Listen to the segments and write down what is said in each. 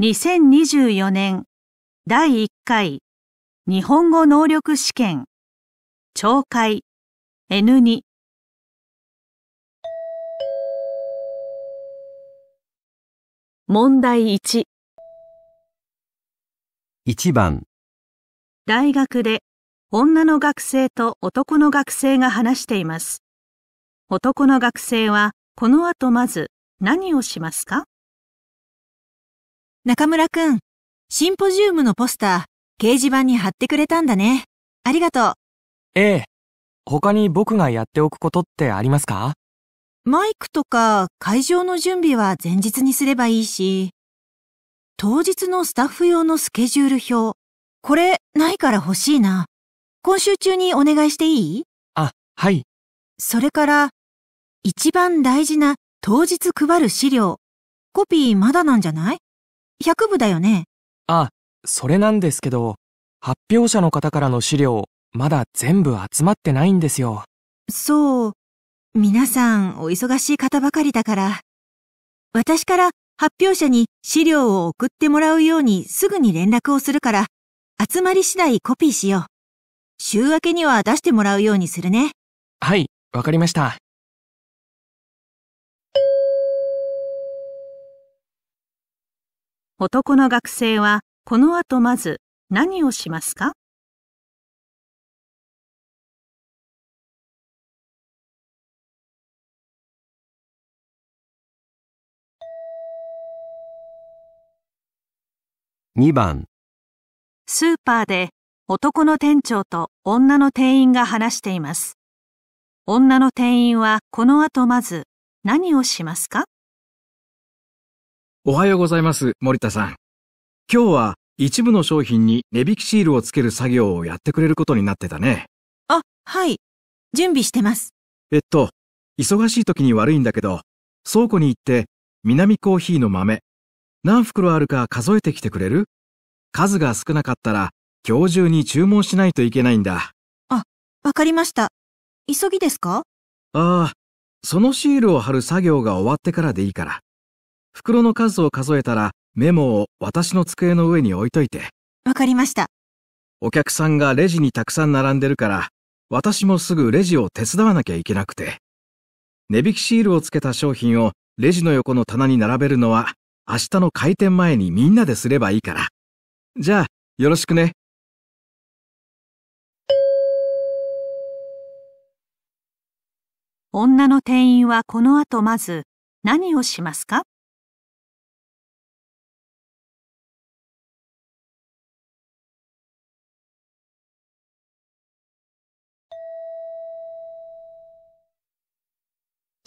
2024年第1回日本語能力試験懲戒 N2 問題1 1番大学で女の学生と男の学生が話しています。男の学生はこの後まず何をしますか中村くん、シンポジウムのポスター、掲示板に貼ってくれたんだね。ありがとう。ええ。他に僕がやっておくことってありますかマイクとか会場の準備は前日にすればいいし、当日のスタッフ用のスケジュール表、これないから欲しいな。今週中にお願いしていいあ、はい。それから、一番大事な当日配る資料、コピーまだなんじゃない100部だよね。あ、それなんですけど、発表者の方からの資料、まだ全部集まってないんですよ。そう。皆さん、お忙しい方ばかりだから。私から発表者に資料を送ってもらうようにすぐに連絡をするから、集まり次第コピーしよう。週明けには出してもらうようにするね。はい、わかりました。男の学生はこの後まず何をしますか2番スーパーで男の店長と女の店員が話しています。女の店員はこの後まず何をしますかおはようございます、森田さん。今日は一部の商品に値引きシールを付ける作業をやってくれることになってたね。あ、はい。準備してます。えっと、忙しい時に悪いんだけど、倉庫に行って、南コーヒーの豆、何袋あるか数えてきてくれる数が少なかったら、今日中に注文しないといけないんだ。あ、わかりました。急ぎですかああ、そのシールを貼る作業が終わってからでいいから。袋の数を数えたらメモを私の机の上に置いといて。わかりました。お客さんがレジにたくさん並んでるから、私もすぐレジを手伝わなきゃいけなくて。値引きシールをつけた商品をレジの横の棚に並べるのは、明日の開店前にみんなですればいいから。じゃあ、よろしくね。女の店員はこの後まず何をしますか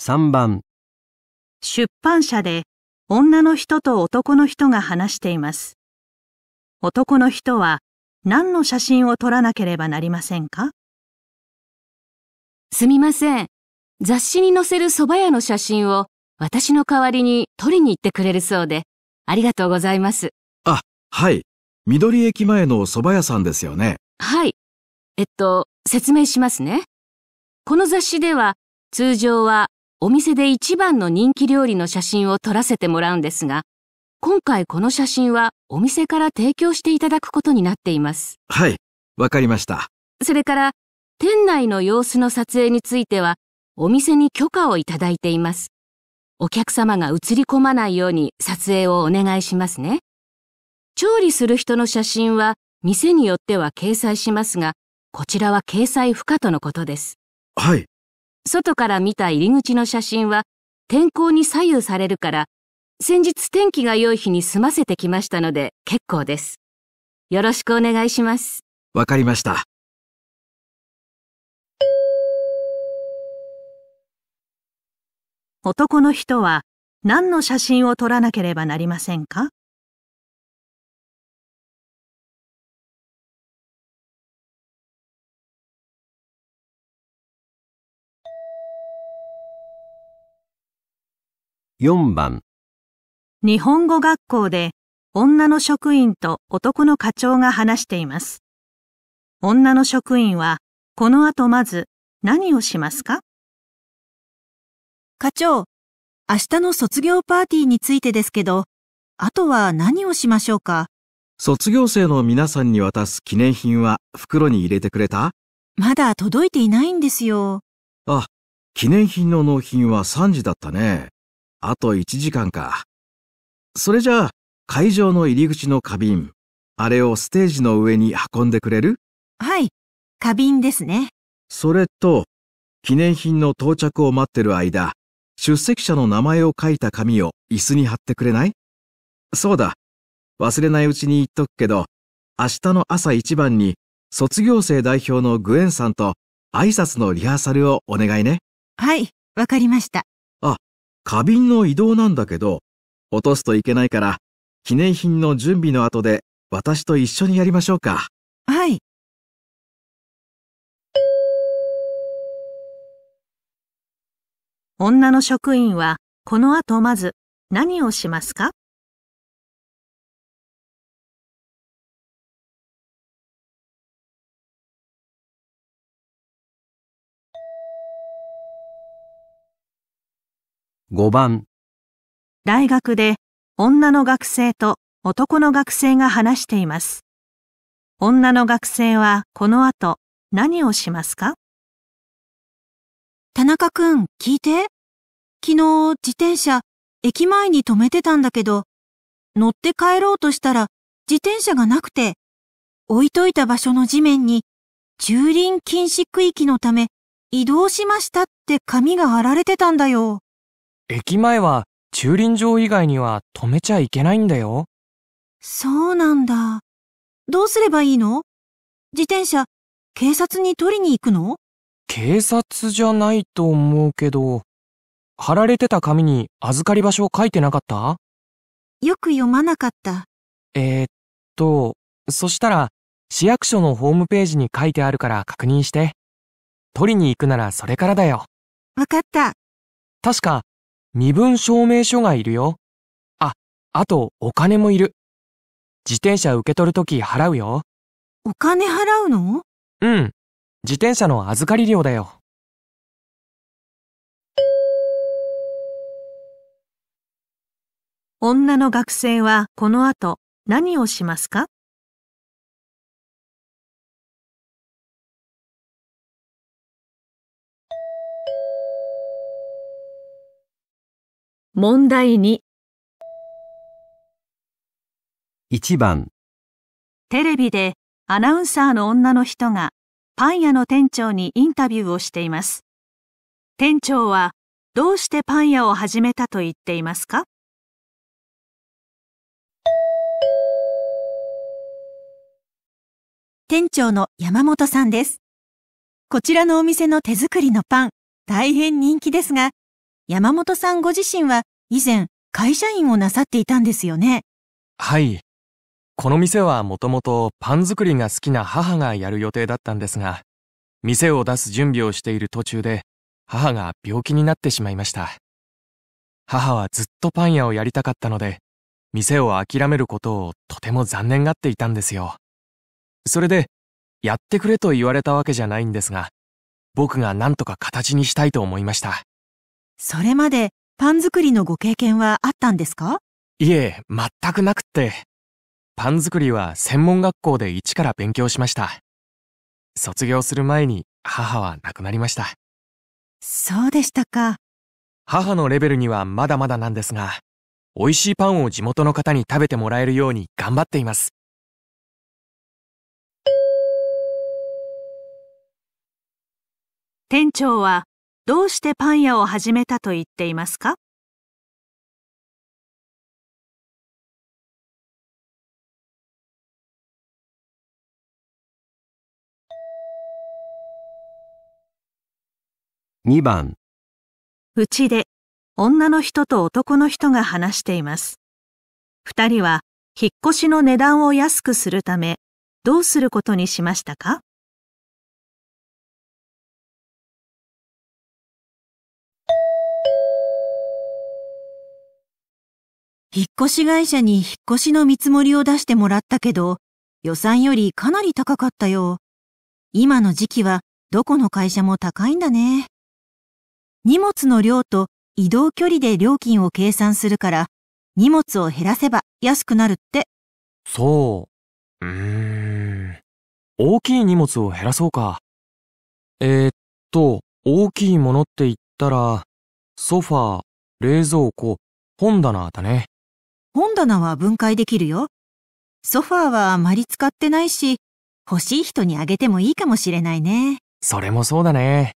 3番出版社で女の人と男の人が話しています。男の人は何の写真を撮らなければなりませんかすみません。雑誌に載せる蕎麦屋の写真を私の代わりに撮りに行ってくれるそうで、ありがとうございます。あ、はい。緑駅前の蕎麦屋さんですよね。はい。えっと、説明しますね。この雑誌では通常はお店で一番の人気料理の写真を撮らせてもらうんですが、今回この写真はお店から提供していただくことになっています。はい、わかりました。それから、店内の様子の撮影については、お店に許可をいただいています。お客様が映り込まないように撮影をお願いしますね。調理する人の写真は店によっては掲載しますが、こちらは掲載不可とのことです。はい。外から見た入り口の写真は天候に左右されるから、先日天気が良い日に済ませてきましたので結構です。よろしくお願いします。わかりました。男の人は何の写真を撮らなければなりませんか4番日本語学校で女の職員と男の課長が話しています。女の職員はこの後まず何をしますか課長、明日の卒業パーティーについてですけど、あとは何をしましょうか卒業生の皆さんに渡す記念品は袋に入れてくれたまだ届いていないんですよ。あ、記念品の納品は3時だったね。あと1時間か。それじゃあ、会場の入り口の花瓶、あれをステージの上に運んでくれるはい、花瓶ですね。それと、記念品の到着を待ってる間、出席者の名前を書いた紙を椅子に貼ってくれないそうだ。忘れないうちに言っとくけど、明日の朝一番に卒業生代表のグエンさんと挨拶のリハーサルをお願いね。はい、わかりました。花瓶の移動なんだけど、落とすといけないから、記念品の準備の後で私と一緒にやりましょうか。はい。女の職員は、この後まず何をしますか5番大学で女の学生と男の学生が話しています。女の学生はこの後何をしますか田中くん聞いて。昨日自転車駅前に止めてたんだけど、乗って帰ろうとしたら自転車がなくて、置いといた場所の地面に駐輪禁止区域のため移動しましたって紙が貼られてたんだよ。駅前は駐輪場以外には止めちゃいけないんだよ。そうなんだ。どうすればいいの自転車、警察に取りに行くの警察じゃないと思うけど、貼られてた紙に預かり場所書いてなかったよく読まなかった。えー、っと、そしたら、市役所のホームページに書いてあるから確認して。取りに行くならそれからだよ。わかった。確か、身分証明書がいるよ。あ、あとお金もいる。自転車受け取るとき払うよ。お金払うのうん。自転車の預かり料だよ。女の学生はこの後何をしますか問題2 1番テレビでアナウンサーの女の人がパン屋の店長にインタビューをしています。店長はどうしてパン屋を始めたと言っていますか店長の山本さんです。こちらのお店の手作りのパン、大変人気ですが、山本さんご自身は以前会社員をなさっていたんですよね。はい。この店はもともとパン作りが好きな母がやる予定だったんですが、店を出す準備をしている途中で母が病気になってしまいました。母はずっとパン屋をやりたかったので、店を諦めることをとても残念がっていたんですよ。それで、やってくれと言われたわけじゃないんですが、僕が何とか形にしたいと思いました。それまでパン作りのご経験はあったんですかいえ、全くなくって。パン作りは専門学校で一から勉強しました。卒業する前に母は亡くなりました。そうでしたか。母のレベルにはまだまだなんですが、美味しいパンを地元の方に食べてもらえるように頑張っています。店長はどうしてパン屋を始めたと言っていますか2番うちで女の人と男の人が話しています。2人は引っ越しの値段を安くするためどうすることにしましたか引っ越し会社に引っ越しの見積もりを出してもらったけど、予算よりかなり高かったよ。今の時期はどこの会社も高いんだね。荷物の量と移動距離で料金を計算するから、荷物を減らせば安くなるって。そう。うーん。大きい荷物を減らそうか。えー、っと、大きいものって言ったら、ソファー、冷蔵庫、本棚だね。本棚は分解できるよ。ソファーはあまり使ってないし、欲しい人にあげてもいいかもしれないね。それもそうだね。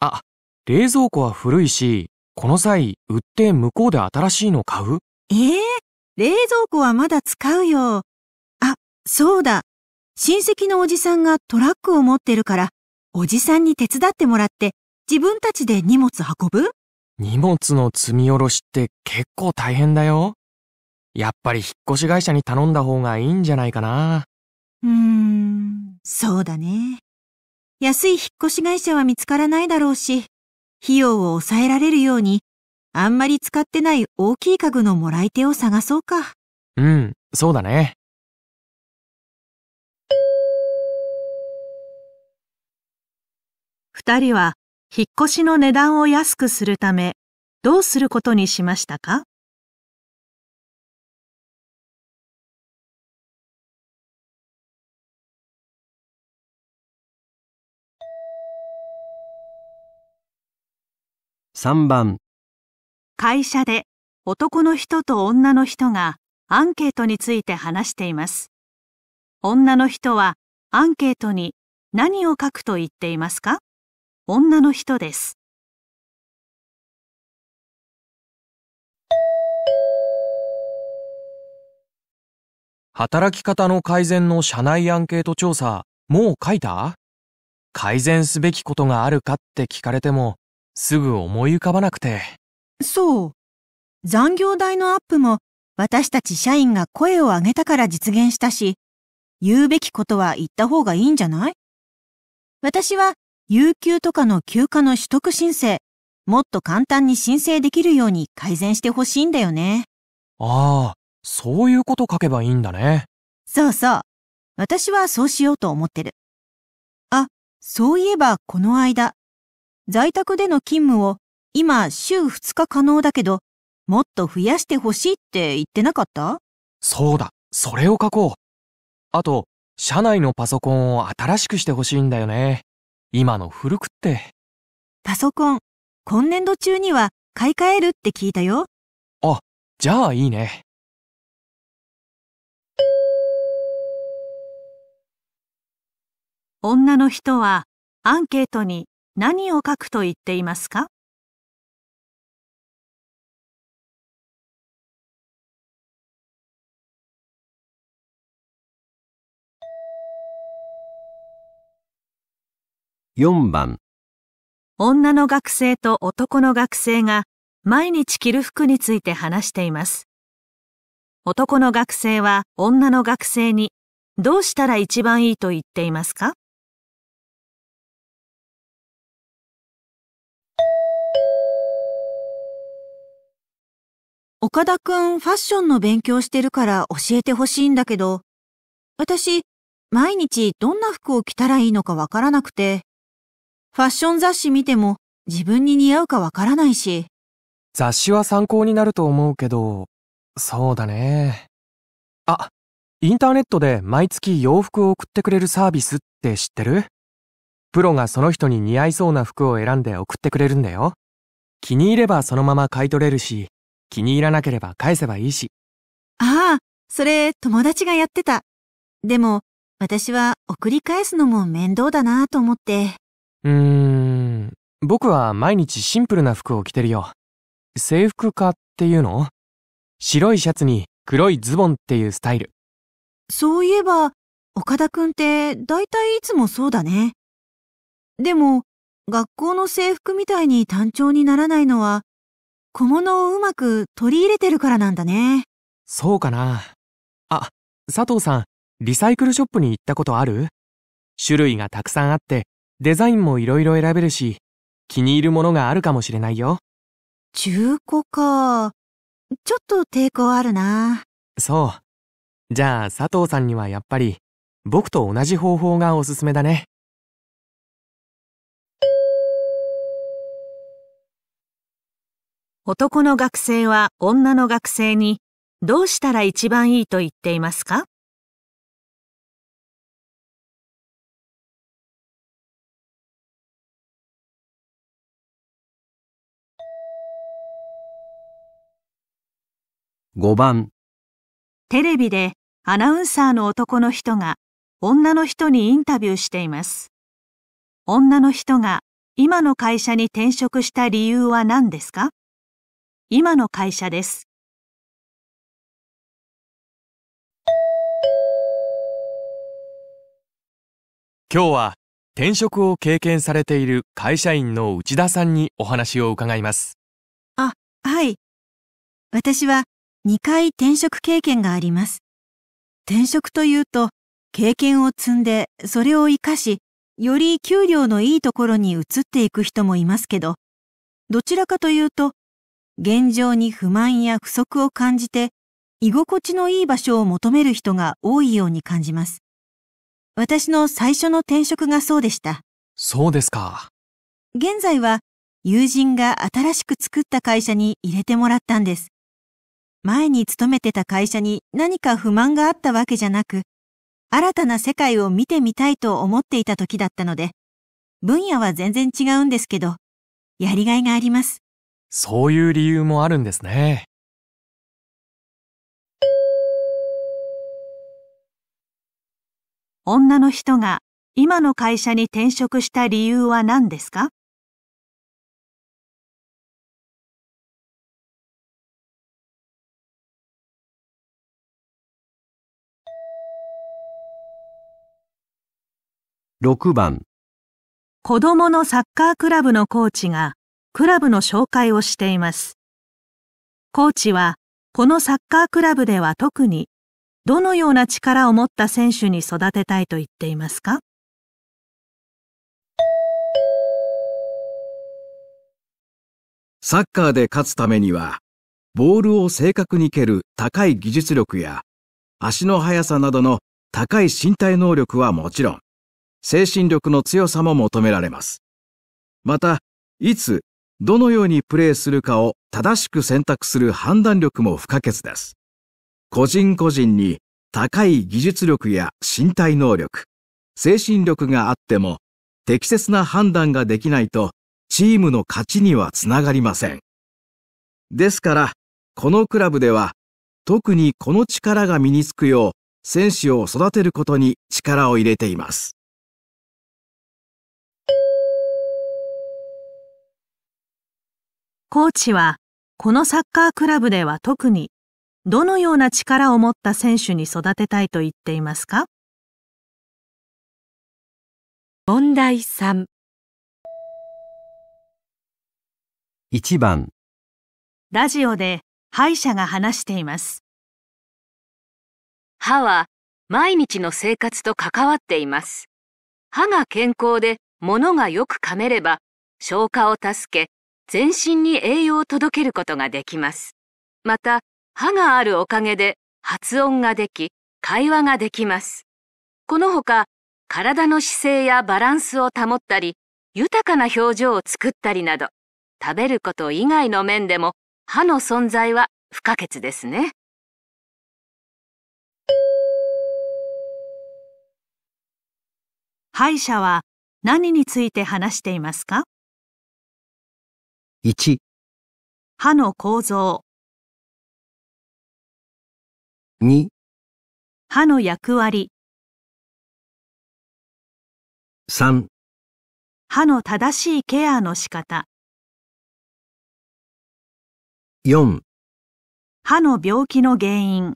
あ、冷蔵庫は古いし、この際、売って向こうで新しいの買うええー、冷蔵庫はまだ使うよ。あ、そうだ。親戚のおじさんがトラックを持ってるから、おじさんに手伝ってもらって、自分たちで荷物運ぶ荷物の積み下ろしって結構大変だよ。やっぱり引っ越し会社に頼んだ方がいいんじゃないかな。うーん、そうだね。安い引っ越し会社は見つからないだろうし、費用を抑えられるように、あんまり使ってない大きい家具のもらい手を探そうか。うん、そうだね。二人は引っ越しの値段を安くするため、どうすることにしましたか3番会社で男の人と女の人がアンケートについて話しています。女の人はアンケートに何を書くと言っていますか女の人です。働き方の改善の社内アンケート調査、もう書いた改善すべきことがあるかって聞かれても、すぐ思い浮かばなくて。そう。残業代のアップも私たち社員が声を上げたから実現したし、言うべきことは言った方がいいんじゃない私は、有給とかの休暇の取得申請、もっと簡単に申請できるように改善してほしいんだよね。ああ、そういうこと書けばいいんだね。そうそう。私はそうしようと思ってる。あ、そういえばこの間、在宅での勤務を今週2日可能だけど、もっと増やしてほしいって言ってなかったそうだ、それを書こう。あと、社内のパソコンを新しくしてほしいんだよね。今の古くって。パソコン、今年度中には買い替えるって聞いたよ。あ、じゃあいいね。女の人はアンケートに何を書くと言っていますか4番女の学生と男の学生が毎日着る服について話しています。男の学生は女の学生にどうしたら一番いいと言っていますか岡田くんファッションの勉強してるから教えてほしいんだけど、私、毎日どんな服を着たらいいのかわからなくて、ファッション雑誌見ても自分に似合うかわからないし。雑誌は参考になると思うけど、そうだね。あ、インターネットで毎月洋服を送ってくれるサービスって知ってるプロがその人に似合いそうな服を選んで送ってくれるんだよ。気に入ればそのまま買い取れるし、気に入らなければ返せばいいし。ああ、それ友達がやってた。でも、私は送り返すのも面倒だなと思って。うーん、僕は毎日シンプルな服を着てるよ。制服化っていうの白いシャツに黒いズボンっていうスタイル。そういえば、岡田くんって大体いつもそうだね。でも、学校の制服みたいに単調にならないのは小物をうまく取り入れてるからなんだね。そうかな。あ、佐藤さん、リサイクルショップに行ったことある種類がたくさんあって、デザインもいろいろ選べるし、気に入るものがあるかもしれないよ。中古か。ちょっと抵抗あるな。そう。じゃあ佐藤さんにはやっぱり、僕と同じ方法がおすすめだね。男の学生は女の学生にどうしたら一番いいと言っていますか5番テレビでアナウンサーの男の人が女の人にインタビューしています。女の人が今の会社に転職した理由は何ですか今の会社です。今日は転職を経験されている会社員の内田さんにお話を伺います。あ、はい。私は2回転職経験があります。転職というと経験を積んでそれを活かし、より給料のいいところに移っていく人もいますけど、どちらかというと現状に不満や不足を感じて、居心地のいい場所を求める人が多いように感じます。私の最初の転職がそうでした。そうですか。現在は友人が新しく作った会社に入れてもらったんです。前に勤めてた会社に何か不満があったわけじゃなく、新たな世界を見てみたいと思っていた時だったので、分野は全然違うんですけど、やりがいがあります。そういう理由もあるんですね。女の人が今の会社に転職した理由は何ですか6番子供のサッカークラブのコーチがクラブの紹介をしています。コーチは、このサッカークラブでは特に、どのような力を持った選手に育てたいと言っていますかサッカーで勝つためには、ボールを正確に蹴る高い技術力や、足の速さなどの高い身体能力はもちろん、精神力の強さも求められます。また、いつどのようにプレーするかを正しく選択する判断力も不可欠です。個人個人に高い技術力や身体能力、精神力があっても適切な判断ができないとチームの勝ちにはつながりません。ですから、このクラブでは特にこの力が身につくよう選手を育てることに力を入れています。コーチは、このサッカークラブでは特に、どのような力を持った選手に育てたいと言っていますか問題3 1番ラジオで歯医者が話しています歯は毎日の生活と関わっています歯が健康で物がよく噛めれば消化を助け全身に栄養を届けることができます。また、歯があるおかげで発音ができ、会話ができます。このほか、体の姿勢やバランスを保ったり、豊かな表情を作ったりなど、食べること以外の面でも歯の存在は不可欠ですね。歯医者は何について話していますか1歯の構造2歯の役割3歯の正しいケアの仕方4歯の病気の原因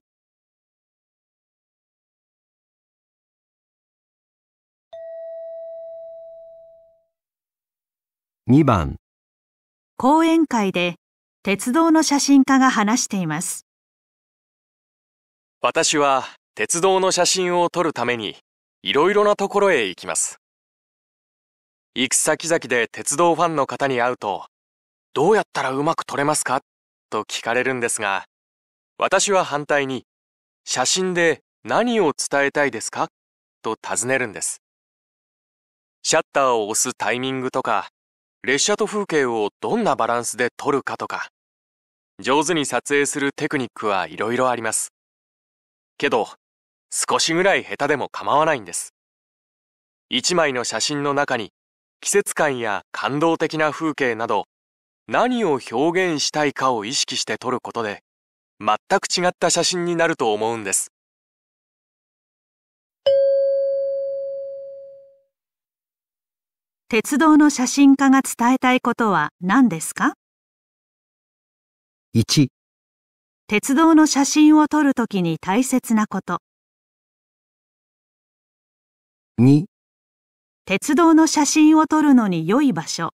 2番講演会で鉄道の写真家が話しています。私は鉄道の写真を撮るためにいろいろなところへ行きます。行く先々で鉄道ファンの方に会うと、どうやったらうまく撮れますかと聞かれるんですが、私は反対に、写真で何を伝えたいですかと尋ねるんです。シャッターを押すタイミングとか、列車と風景をどんなバランスで撮るかとか、上手に撮影するテクニックはいろいろあります。けど、少しぐらい下手でも構わないんです。一枚の写真の中に季節感や感動的な風景など何を表現したいかを意識して撮ることで全く違った写真になると思うんです。鉄道の写真家が伝えたいことは何ですか ?1 鉄道の写真を撮るときに大切なこと2鉄道の写真を撮るのに良い場所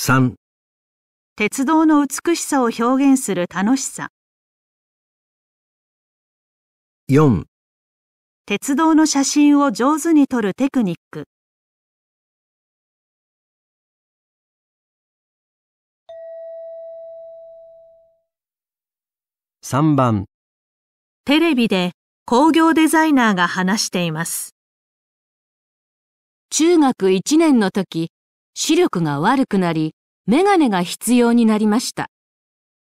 3鉄道の美しさを表現する楽しさ4鉄道の写真を上手に撮るテクニック3番テレビで工業デザイナーが話しています中学1年の時視力が悪くなり眼鏡が必要になりました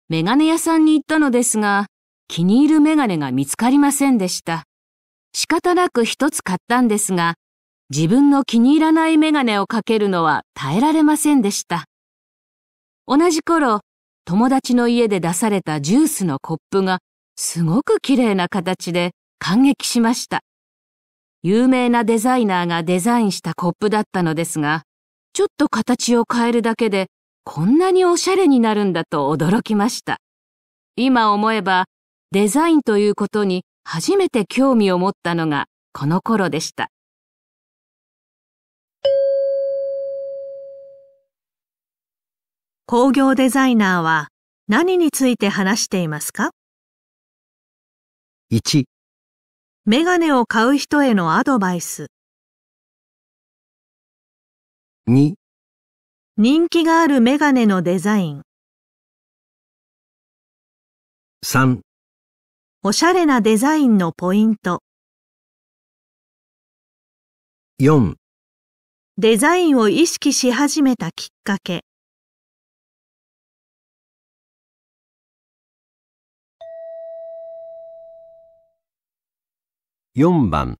眼鏡屋さんに行ったのですが気に入る眼鏡が見つかりませんでした仕方なく一つ買ったんですが、自分の気に入らないメガネをかけるのは耐えられませんでした。同じ頃、友達の家で出されたジュースのコップがすごく綺麗な形で感激しました。有名なデザイナーがデザインしたコップだったのですが、ちょっと形を変えるだけでこんなにおしゃれになるんだと驚きました。今思えばデザインということに初めて興味を持ったのがこの頃でした。工業デザイナーは何について話していますか ?1 メガネを買う人へのアドバイス2人気があるメガネのデザイン3おしゃれなデザインのポイント。4デザインを意識し始めたきっかけ。4番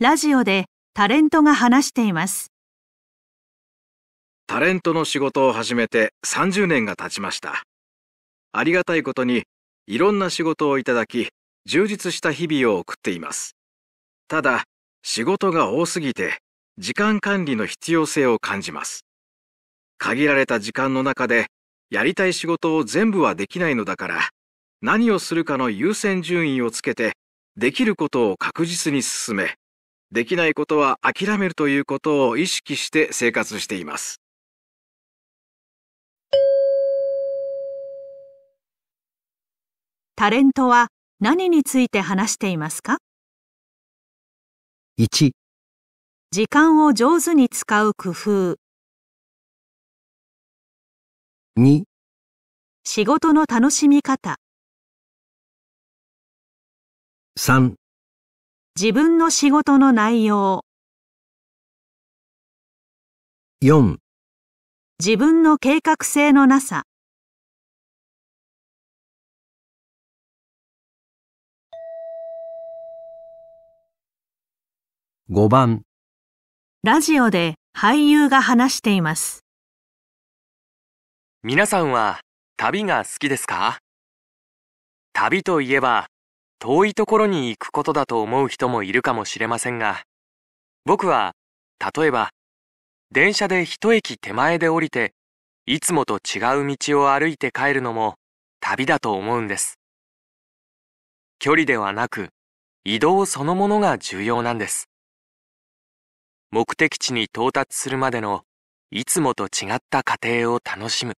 ラジオでタレントが話しています。タレントの仕事を始めて30年が経ちました。ありがたいことにいろんな仕事をいただき、充実した日々を送っています。ただ、仕事が多すぎて、時間管理の必要性を感じます。限られた時間の中で、やりたい仕事を全部はできないのだから、何をするかの優先順位をつけて、できることを確実に進め、できないことは諦めるということを意識して生活しています。タレントは何について話していますか ?1 時間を上手に使う工夫2仕事の楽しみ方3自分の仕事の内容4自分の計画性のなさ5番ラジオで俳優が話しています皆さんは旅が好きですか旅といえば遠いところに行くことだと思う人もいるかもしれませんが僕は例えば電車で一駅手前で降りていつもと違う道を歩いて帰るのも旅だと思うんです距離ではなく移動そのものが重要なんです目的地に到達するまでのいつもと違った過程を楽しむ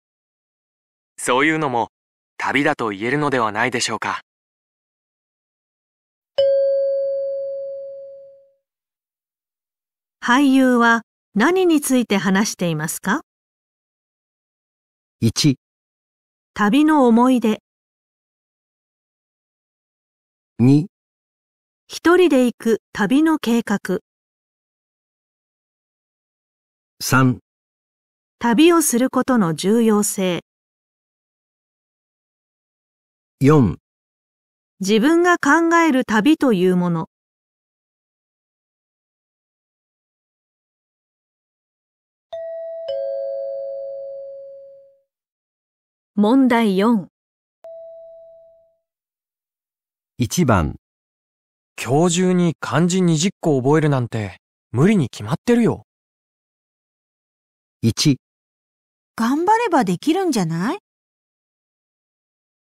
そういうのも旅だと言えるのではないでしょうか俳優は何について話していますか ?1 旅の思い出2一人で行く旅の計画3旅をすることの重要性4自分が考える旅というもの問題41番今日中に漢字20個覚えるなんて無理に決まってるよ。1頑張ればできるんじゃない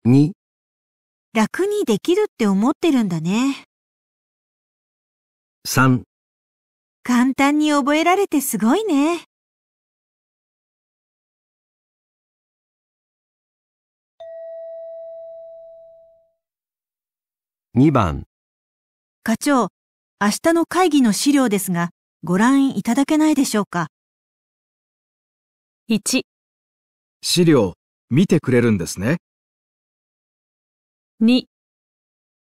?2 楽にできるって思ってるんだね。3簡単に覚えられてすごいね。2番課長、明日の会議の資料ですが、ご覧いただけないでしょうか。1資料見てくれるんですね。2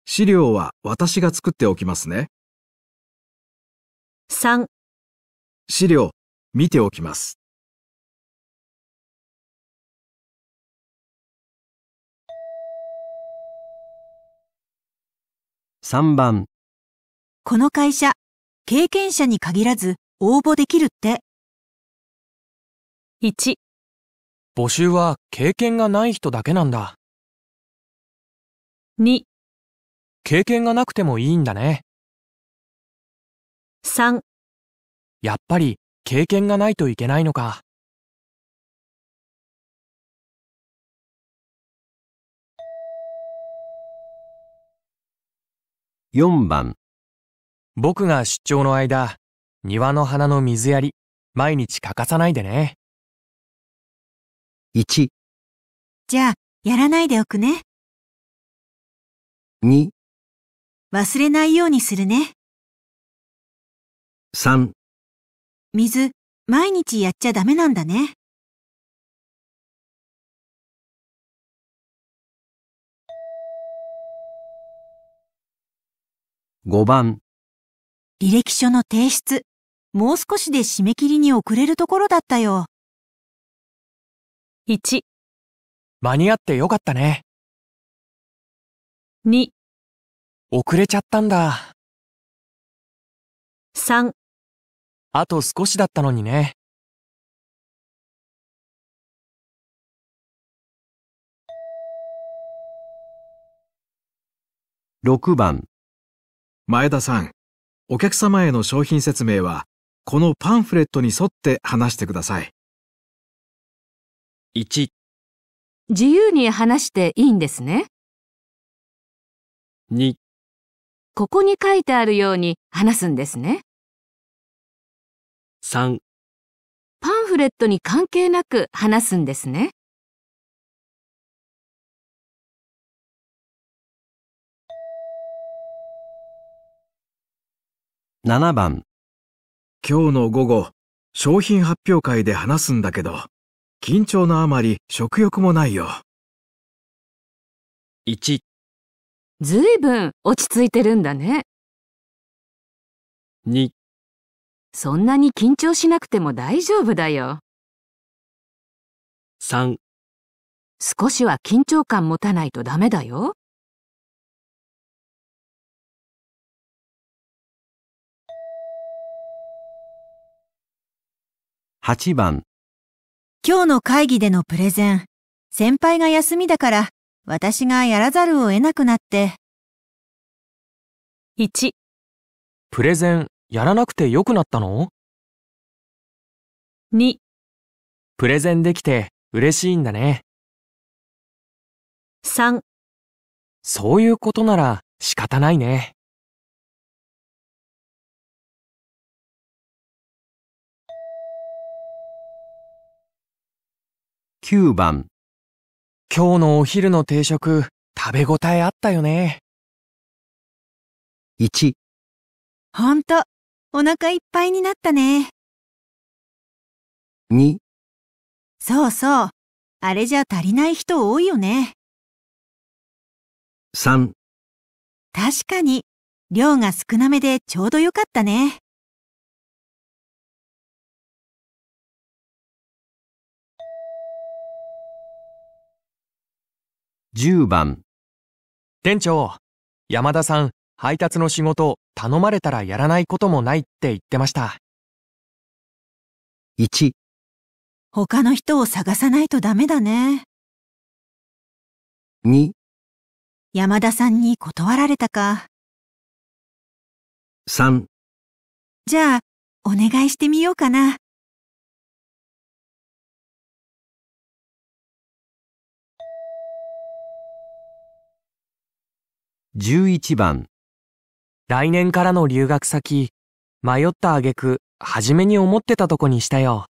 資料は私が作っておきますね。3資料見ておきます。3番この会社、経験者に限らず応募できるって。1募集は経験がない人だけなんだ。2経験がなくてもいいんだね。3やっぱり経験がないといけないのか。4番僕が出張の間、庭の花の水やり、毎日欠かさないでね。1じゃあ、やらないでおくね。2忘れないようにするね。3水、毎日やっちゃダメなんだね。5番履歴書の提出、もう少しで締め切りに遅れるところだったよ。1間に合ってよかったね。2遅れちゃったんだ。3あと少しだったのにね。6番前田さん、お客様への商品説明は、このパンフレットに沿って話してください。1自由に話していいんですね。2ここに書いてあるように話すんですね。3パンフレットに関係なく話すんですね。7番今日の午後商品発表会で話すんだけど緊張のあまり食欲もないよ。1ずいぶん落ち着いてるんだね。2そんなに緊張しなくても大丈夫だよ。3少しは緊張感持たないとダメだよ。8番今日の会議でのプレゼン、先輩が休みだから私がやらざるを得なくなって。1、プレゼンやらなくてよくなったの ?2、プレゼンできて嬉しいんだね。3、そういうことなら仕方ないね。9番今日のお昼の定食食べ応えあったよね。1ほんと、お腹いっぱいになったね。2そうそう、あれじゃ足りない人多いよね。3確かに、量が少なめでちょうどよかったね。10番店長、山田さん、配達の仕事、頼まれたらやらないこともないって言ってました。1、他の人を探さないとダメだね。2、山田さんに断られたか。3、じゃあ、お願いしてみようかな。11番来年からの留学先、迷った挙句、初めに思ってたとこにしたよ。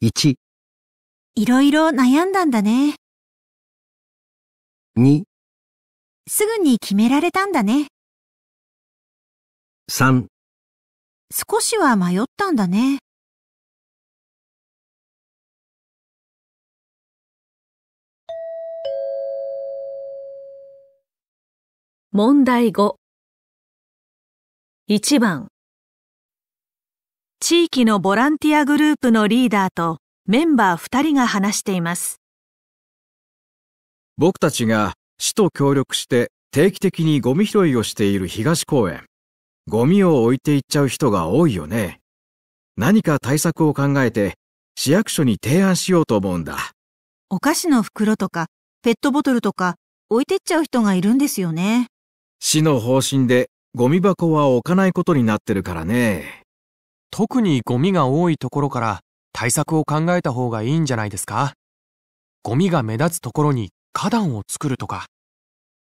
1、いろいろ悩んだんだね。2、すぐに決められたんだね。3少しは迷ったんだね。問題5 1番地域のボランティアグループのリーダーとメンバー2人が話しています僕たちが市と協力して定期的にゴミ拾いをしている東公園ゴミを置いていっちゃう人が多いよね何か対策を考えて市役所に提案しようと思うんだお菓子の袋とかペットボトルとか置いてっちゃう人がいるんですよね市の方針でゴミ箱は置かないことになってるからね。特にゴミが多いところから対策を考えた方がいいんじゃないですかゴミが目立つところに花壇を作るとか。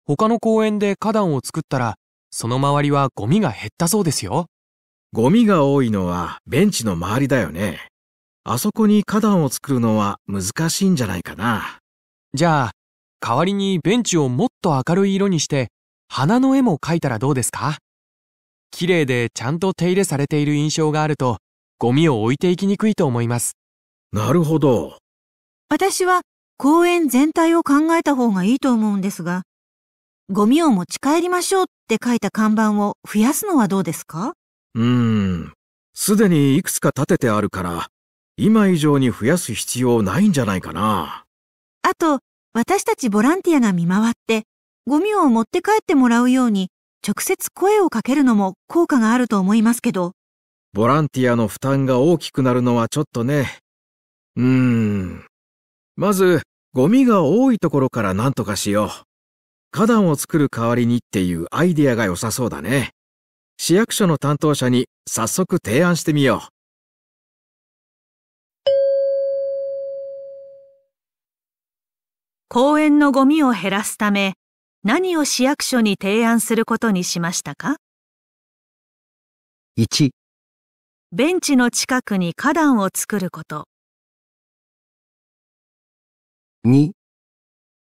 他の公園で花壇を作ったら、その周りはゴミが減ったそうですよ。ゴミが多いのはベンチの周りだよね。あそこに花壇を作るのは難しいんじゃないかな。じゃあ、代わりにベンチをもっと明るい色にして、花の絵も描いたらどうですか綺麗でちゃんと手入れされている印象があると、ゴミを置いていきにくいと思います。なるほど。私は公園全体を考えた方がいいと思うんですが、ゴミを持ち帰りましょうって書いた看板を増やすのはどうですかうーん。すでにいくつか建ててあるから、今以上に増やす必要ないんじゃないかな。あと、私たちボランティアが見回って、ゴミを持って帰ってもらうように直接声をかけるのも効果があると思いますけど。ボランティアの負担が大きくなるのはちょっとね。うーん。まず、ゴミが多いところから何とかしよう。花壇を作る代わりにっていうアイディアが良さそうだね。市役所の担当者に早速提案してみよう。公園のゴミを減らすため、何を市役所に提案することにしましたか ?1 ベンチの近くに花壇を作ること2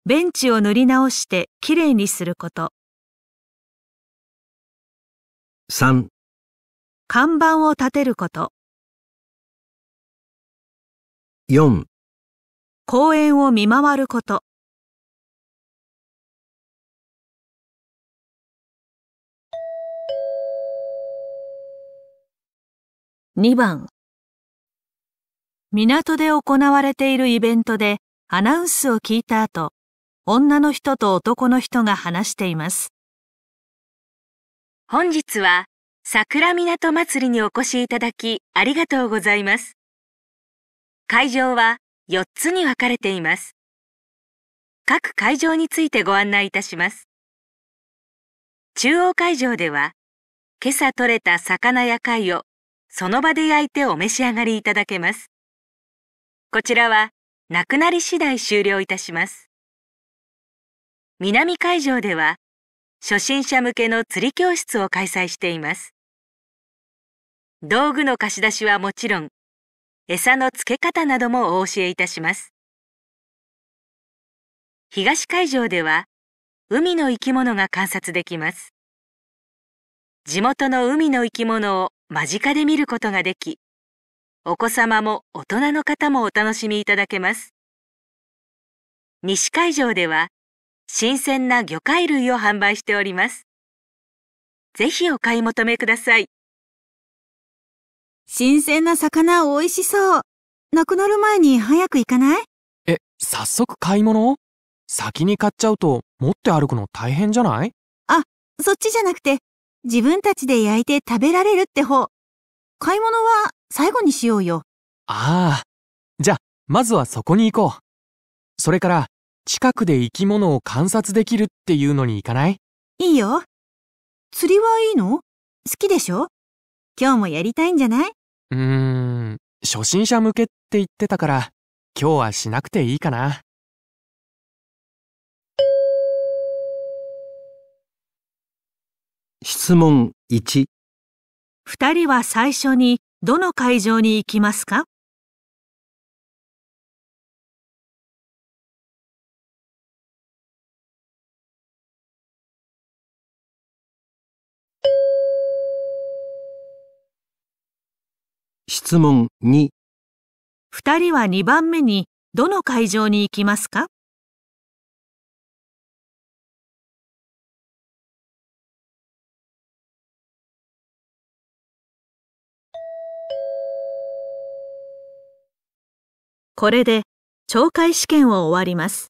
ベンチを塗り直してきれいにすること3看板を立てること4公園を見回ること2番港で行われているイベントでアナウンスを聞いた後、女の人と男の人が話しています。本日は桜港祭りにお越しいただきありがとうございます。会場は4つに分かれています。各会場についてご案内いたします。中央会場では、今朝獲れた魚や貝をその場で焼いてお召し上がりいただけます。こちらは、なくなり次第終了いたします。南海上では、初心者向けの釣り教室を開催しています。道具の貸し出しはもちろん、餌の付け方などもお教えいたします。東海上では、海の生き物が観察できます。地元の海の生き物を間近で見ることができ、お子様も大人の方もお楽しみいただけます。西海上では、新鮮な魚介類を販売しております。ぜひお買い求めください。新鮮な魚美味しそう。なくなる前に早く行かないえ、早速買い物先に買っちゃうと持って歩くの大変じゃないあ、そっちじゃなくて、自分たちで焼いて食べられるって方。買い物は最後にしようよ。ああ。じゃあ、まずはそこに行こう。それから、近くで生き物を観察できるっていうのに行かないいいよ。釣りはいいの好きでしょ今日もやりたいんじゃないうーん、初心者向けって言ってたから、今日はしなくていいかな。質問1二人は最初にどの会場に行きますか質問2二人は2番目にどの会場に行きますかこれで懲戒試験を終わります。